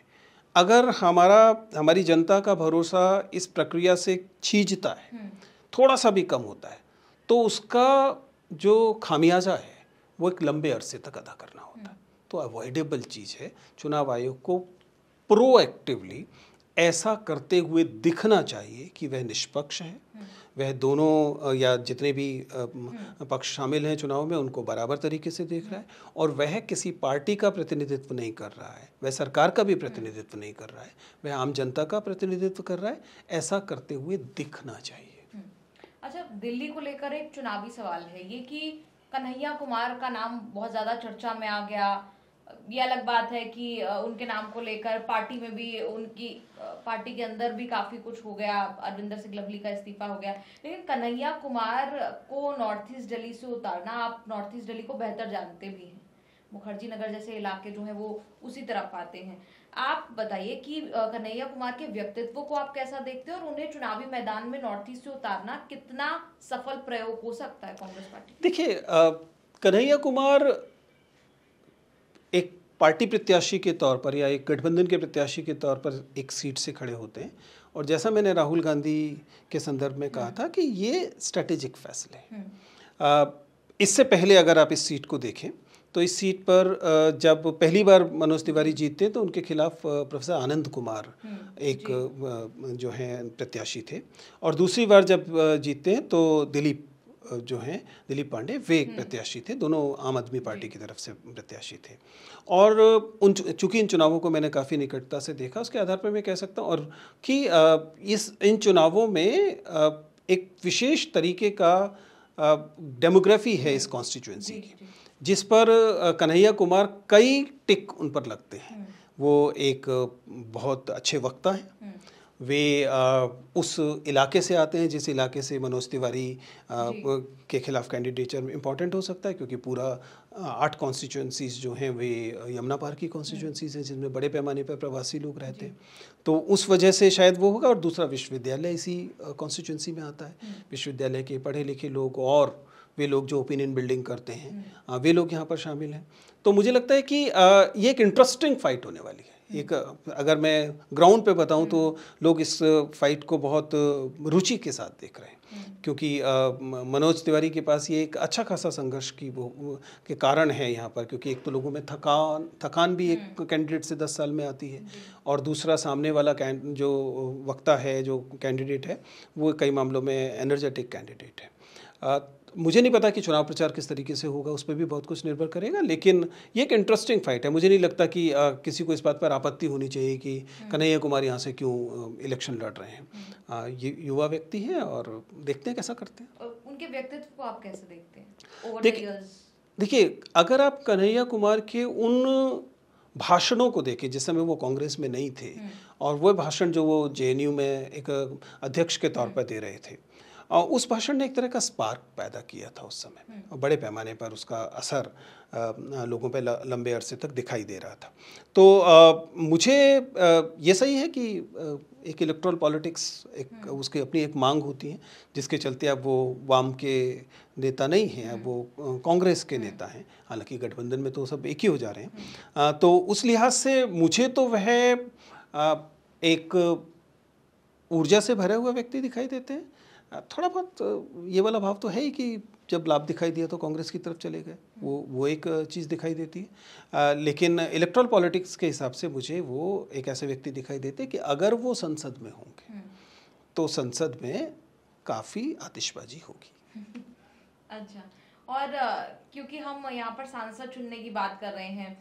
अगर हमारा हमारी जनता का भरोसा इस प्रक्रिया से छीजता है हम्म। थोड़ा सा भी कम होता है तो उसका जो खामियाजा है वो एक लंबे अरसे तक अदा करना होता है हम्म। तो अवॉइडेबल चीज़ है चुनाव आयोग को प्रोएक्टिवली ऐसा करते हुए दिखना चाहिए कि वह निष्पक्ष है वह दोनों या जितने भी हम्म। पक्ष शामिल हैं चुनाव में उनको बराबर तरीके से देख रहा है और वह किसी पार्टी का प्रतिनिधित्व नहीं कर रहा है वह सरकार का भी प्रतिनिधित्व नहीं कर रहा है वह आम जनता का प्रतिनिधित्व कर रहा है ऐसा करते हुए दिखना चाहिए हम्म। अच्छा दिल्ली को लेकर एक चुनावी सवाल है ये कि कन्हैया कुमार का नाम बहुत ज़्यादा चर्चा में आ गया ये अलग बात है कि उनके नाम को लेकर पार्टी में भी उनकी पार्टी के अंदर भी काफी कुछ हो गया अरविंदर सिंह लवली का इस्तीफा हो गया लेकिन कन्हैया कुमार को नॉर्थ ईस्ट दिल्ली से उतारना आप नॉर्थ ईस्ट दिल्ली को बेहतर जानते भी हैं मुखर्जी नगर जैसे इलाके जो हैं वो उसी तरफ आते हैं आप बताइए कि कन्हैया कुमार के व्यक्तित्व को आप कैसा देखते हैं और उन्हें चुनावी मैदान में नॉर्थ ईस्ट से उतारना कितना सफल प्रयोग हो सकता है कांग्रेस पार्टी देखिए कन्हैया कुमार पार्टी प्रत्याशी के तौर पर या एक गठबंधन के प्रत्याशी के तौर पर एक सीट से खड़े होते हैं और जैसा मैंने राहुल गांधी के संदर्भ में कहा था कि ये स्ट्रेटेजिक फैसले हम्म। इससे पहले अगर आप इस सीट को देखें तो इस सीट पर जब पहली बार मनोज तिवारी जीतते तो उनके खिलाफ प्रोफेसर आनंद कुमार हम्म, एक जो है प्रत्याशी थे और दूसरी बार जब जीतते हैं तो दिलीप जो हैं दिलीप पांडे वे एक हम्म। प्रत्याशी थे दोनों आम आदमी पार्टी की तरफ से प्रत्याशी थे और उन चूंकि इन चुनावों को मैंने काफ़ी निकटता से देखा उसके आधार पर मैं कह सकता हूँ और कि इस इन चुनावों में एक विशेष तरीके का डेमोग्राफी है इस हम्म। कॉन्स्टिट्यूंसी की जिस पर कन्हैया कुमार कई टिक उन पर लगते हैं हम्म। वो एक बहुत अच्छे वक्ता हैं वे आ, उस इलाके से आते हैं जिस इलाके से मनोज तिवारी के खिलाफ कैंडिडेचर में इम्पॉर्टेंट हो सकता है क्योंकि पूरा आठ कॉन्स्टिट्यूंसीज जो हैं वे यमुना पार की कॉन्स्टिट्यूंसीज हैं जिनमें बड़े पैमाने पर प्रवासी लोग रहते हैं तो उस वजह से शायद वो होगा और दूसरा विश्वविद्यालय इसी कॉन्स्टिट्यूंसी में आता है हम्म। विश्वविद्यालय के पढ़े लिखे लोग और वे लोग जो ओपिनियन बिल्डिंग करते हैं हम्म। वे लोग यहाँ पर शामिल हैं तो मुझे लगता है कि ये एक इंटरेस्टिंग फाइट होने वाली है एक अगर मैं ग्राउंड पे बताऊं तो लोग इस फाइट को बहुत रुचि के साथ देख रहे हैं हम्म। क्योंकि मनोज तिवारी के पास ये एक अच्छा खासा संघर्ष की वो के कारण है यहाँ पर क्योंकि एक तो लोगों में थकान थकान भी एक कैंडिडेट हम्म। से दस साल में आती है और दूसरा सामने वाला जो वक्ता है जो कैंडिडेट है वो कई मामलों में एनर्जेटिक कैंडिडेट है मुझे नहीं पता कि चुनाव प्रचार किस तरीके से होगा उस पर भी बहुत कुछ निर्भर करेगा लेकिन ये एक इंटरेस्टिंग फाइट है मुझे नहीं लगता कि आ, किसी को इस बात पर आपत्ति होनी चाहिए कि हम्म। कन्हैया कुमार यहाँ से क्यों इलेक्शन लड़ रहे हैं आ, हम्म। ये युवा व्यक्ति है और देखते हैं कैसा करते हैं उनके व्यक्तित्व को आप कैसे देखते हैं देखिए देखिए अगर आप कन्हैया कुमार के उन भाषणों को देखें जिस समय वो कांग्रेस में नहीं थे हम्म। और वह भाषण जो वो जे में एक अध्यक्ष के तौर पर दे रहे थे उस भाषण ने एक तरह का स्पार्क पैदा किया था उस समय में और हम्म। बड़े पैमाने पर उसका असर लोगों पे लंबे अरसे तक दिखाई दे रहा था तो मुझे ये सही है कि एक इलेक्ट्रल पॉलिटिक्स एक हम्म। उसकी अपनी एक मांग होती है जिसके चलते अब वो वाम के नेता नहीं हैं अब हम्म। वो कांग्रेस के नेता हैं हालांकि गठबंधन में तो सब एक ही हो जा रहे हैं तो उस लिहाज से मुझे तो वह एक ऊर्जा से भरे हुए व्यक्ति दिखाई देते हैं थोड़ा बहुत ये वाला भाव तो है ही कि जब लाभ दिखाई दिया तो कांग्रेस की तरफ चले गए वो वो एक चीज़ दिखाई देती है आ, लेकिन इलेक्ट्रल पॉलिटिक्स के हिसाब से मुझे वो एक ऐसे व्यक्ति दिखाई देते कि अगर वो संसद में होंगे हम्म। तो संसद में काफ़ी आतिशबाजी होगी अच्छा और क्योंकि हम यहाँ पर सांसद चुनने की बात कर रहे हैं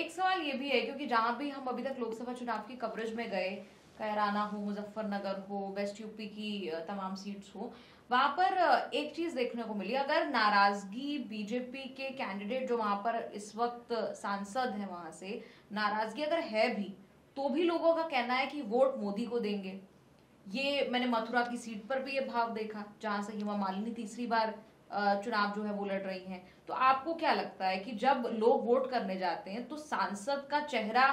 एक सवाल ये भी है क्योंकि जहाँ भी हम अभी तक लोकसभा चुनाव की कवरेज में गए कैराना हो मुजफ्फरनगर हो वेस्ट यूपी की तमाम सीट्स हो वहाँ पर एक चीज़ देखने को मिली अगर नाराज़गी बीजेपी के कैंडिडेट जो वहाँ पर इस वक्त सांसद हैं वहाँ से नाराज़गी अगर है भी तो भी लोगों का कहना है कि वोट मोदी को देंगे ये मैंने मथुरा की सीट पर भी ये भाव देखा जहाँ से हेमा मालिनी तीसरी बार चुनाव जो है वो लड़ रही हैं तो आपको क्या लगता है कि जब लोग वोट करने जाते हैं तो सांसद का चेहरा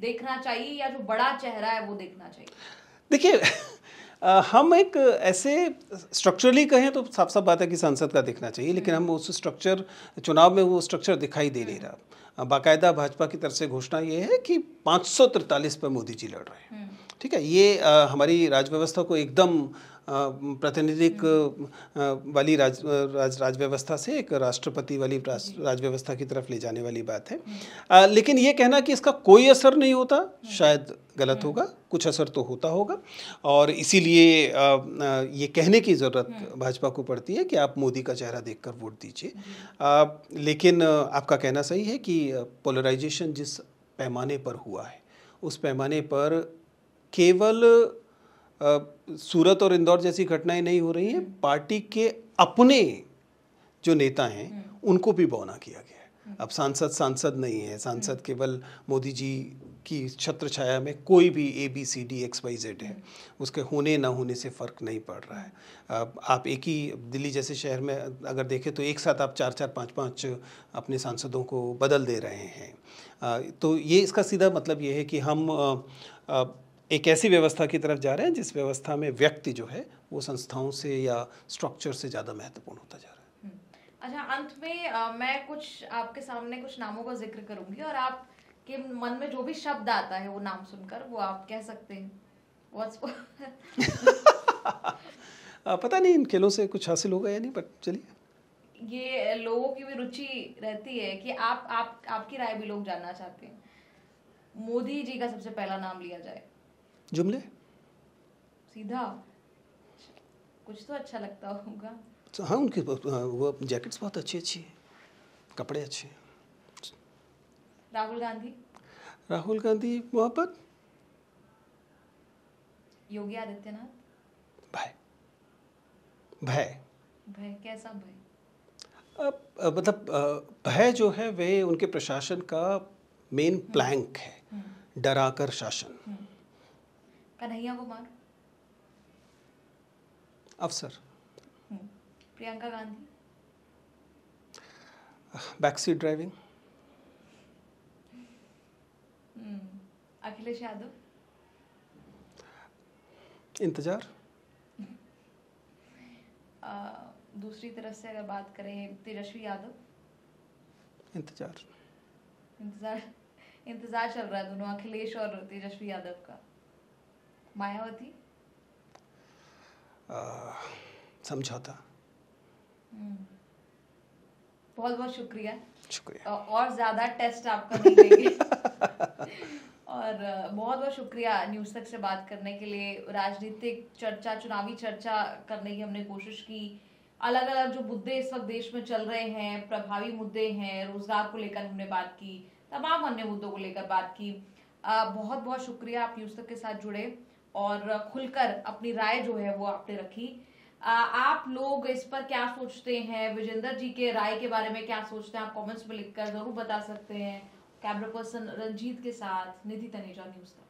देखना चाहिए या जो बड़ा चेहरा है वो देखना चाहिए देखिए हम एक ऐसे स्ट्रक्चरली कहें तो साफ साफ बात है कि संसद का दिखना चाहिए लेकिन हम्म। हम उस स्ट्रक्चर चुनाव में वो स्ट्रक्चर दिखाई दे नहीं हम्म। रहा बाकायदा भाजपा की तरफ से घोषणा ये है कि पाँच पर मोदी जी लड़ रहे हैं हम्म। ठीक है ये आ, हमारी राजव्यवस्था को एकदम प्रतिनिधिक वाली राज राज, राज व्यवस्था से एक राष्ट्रपति वाली राज, व्यवस्था की तरफ ले जाने वाली बात है आ, लेकिन ये कहना कि इसका कोई असर नहीं होता शायद गलत होगा कुछ असर तो होता होगा और इसीलिए ये कहने की ज़रूरत भाजपा को पड़ती है कि आप मोदी का चेहरा देखकर वोट दीजिए लेकिन आपका कहना सही है कि पोलराइजेशन जिस पैमाने पर हुआ है उस पैमाने पर केवल सूरत और इंदौर जैसी घटनाएं नहीं हो रही हैं पार्टी के अपने जो नेता हैं हम्म। उनको भी बौना किया गया है हम्म। अब सांसद सांसद नहीं है सांसद हम्म। केवल मोदी जी की छत्र छाया में कोई भी A B C D X Y Z है उसके होने ना होने से फ़र्क नहीं पड़ रहा है आप एक ही दिल्ली जैसे शहर में अगर देखें तो एक साथ आप चार चार पाँच पाँच अपने सांसदों को बदल दे रहे हैं तो ये इसका सीधा मतलब ये है कि हम एक ऐसी व्यवस्था की तरफ जा रहे हैं जिस व्यवस्था में व्यक्ति जो है वो संस्थाओं से या स्ट्रक्चर से ज़्यादा महत्वपूर्ण होता जा रहा है हम्म। अच्छा अंत में आ, मैं कुछ आपके सामने कुछ नामों का जिक्र करूंगी और आपके मन में जो भी शब्द आता है वो नाम सुनकर वो आप कह सकते हैं पता नहीं इन खेलों से कुछ हासिल होगा या नहीं बट चलिए ये लोगों की भी रुचि रहती है कि आप आप आपकी राय भी लोग जानना चाहते हैं मोदी जी का सबसे पहला नाम लिया जाए जुमले सीधा कुछ तो अच्छा लगता होगा तो हाँ उनकी वो हाँ, जैकेट्स बहुत अच्छी अच्छी है कपड़े अच्छे राहुल गांधी राहुल गांधी मोहब्बत योगी आदित्यनाथ भाई भाई भाई कैसा भाई अब मतलब भय जो है वे उनके प्रशासन का मेन हम्म। प्लैंक है हम्म। डराकर शासन हम्म। कन्हैया कुमार अफसर हम्म। प्रियंका गांधी बैकसीट ड्राइविंग हम्म। अखिलेश यादव इंतजार दूसरी तरफ से अगर बात करें तेजस्वी यादव इंतजार इंतजार इंतजार चल रहा है दोनों अखिलेश और तेजस्वी यादव का मायावती समझौता हम्म। बहुत बहुत शुक्रिया शुक्रिया और ज़्यादा टेस्ट आपका और बहुत बहुत शुक्रिया न्यूज़ तक से बात करने के लिए राजनीतिक चर्चा चुनावी चर्चा करने की हमने कोशिश की अलग अलग जो मुद्दे इस वक्त देश में चल रहे हैं प्रभावी मुद्दे हैं रोजगार को लेकर हमने बात की तमाम अन्य मुद्दों को लेकर बात की बहुत बहुत शुक्रिया आप न्यूज़ तक के साथ जुड़े और खुलकर अपनी राय जो है वो आपने रखी आप लोग इस पर क्या सोचते हैं विजेंद्र जी के राय के बारे में क्या सोचते हैं आप कमेंट्स में लिखकर जरूर बता सकते हैं कैमरा पर्सन रंजीत के साथ निधि तनेजा न्यूज का